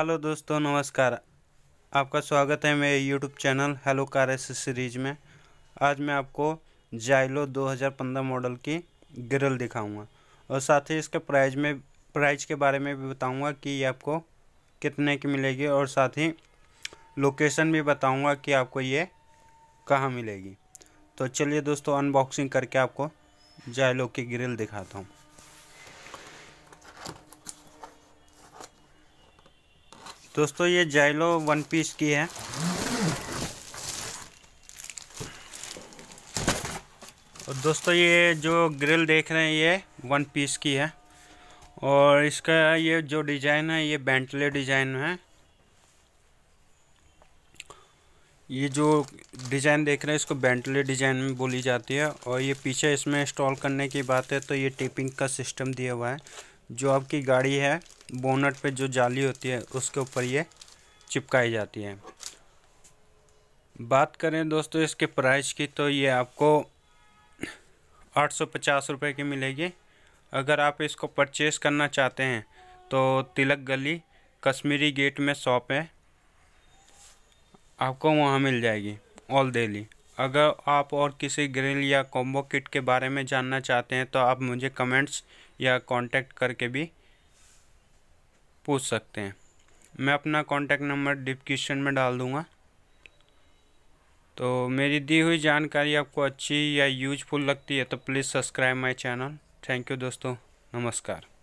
hello दोस्तों नमस्कार आपका स्वागत है मेरे YouTube channel hello car S series में आज मैं आपको जाइलो 2015 मॉडल की ग्रिल दिखाऊंगा और साथ ही इसके प्राइस में प्राइस के बारे में भी बताऊंगा कि ये आपको कितने की मिलेगी और साथ ही लोकेशन भी बताऊंगा कि आपको ये कहाँ मिलेगी तो चलिए दोस्तों अनबॉक्सिंग करके आपको जाइलो की ग्रिल दिखाता हूँ दोस्तों ये जाइलो वन पीस की है और दोस्तों ये जो ग्रिल देख रहे हैं ये वन पीस की है और इसका ये जो डिज़ाइन है ये बेंटले डिज़ाइन है ये जो डिज़ाइन देख रहे हैं इसको बेंटले डिज़ाइन में बोली जाती है और ये पीछे इसमें इंस्टॉल करने की बात है तो ये टेपिंग का सिस्टम दिया हुआ है जो आपकी गाड़ी है बोनट पे जो जाली होती है उसके ऊपर ये चिपकाई जाती है बात करें दोस्तों इसके प्राइस की तो ये आपको आठ सौ पचास रुपये की मिलेगी अगर आप इसको परचेस करना चाहते हैं तो तिलक गली कश्मीरी गेट में शॉप है आपको वहाँ मिल जाएगी ऑल दिल्ली अगर आप और किसी ग्रिल या कॉम्बो किट के बारे में जानना चाहते हैं तो आप मुझे कमेंट्स या कांटेक्ट करके भी पूछ सकते हैं मैं अपना कॉन्टैक्ट नंबर डिस्क्रिप्शन में डाल दूँगा तो मेरी दी हुई जानकारी आपको अच्छी या यूजफुल लगती है तो please subscribe my channel thank you दोस्तों नमस्कार